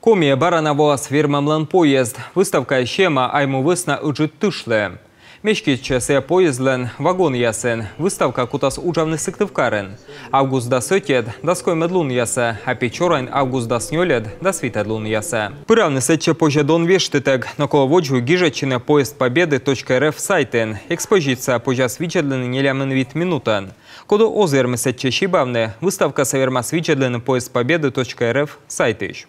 Коме баранавоас фирмамлан поезд. Выставка шема аймувысна уджит тышлы. Мешки чесе поездлен, вагон ясен. Выставка кутас ужавны сыктывкарен. Август да сетет, доской медлун яса, а печорайн август да снёлед. да свитадлун яса. Пыравны сетче позже дон вештытек, но коло воджу гижечина поезд победы. рф сайтен. Экспозиция позже свичедлен нелямен вид минутан. Коду озермы сетче шибавны, выставка саверма свичедлен поезд победы. рф сайтыш.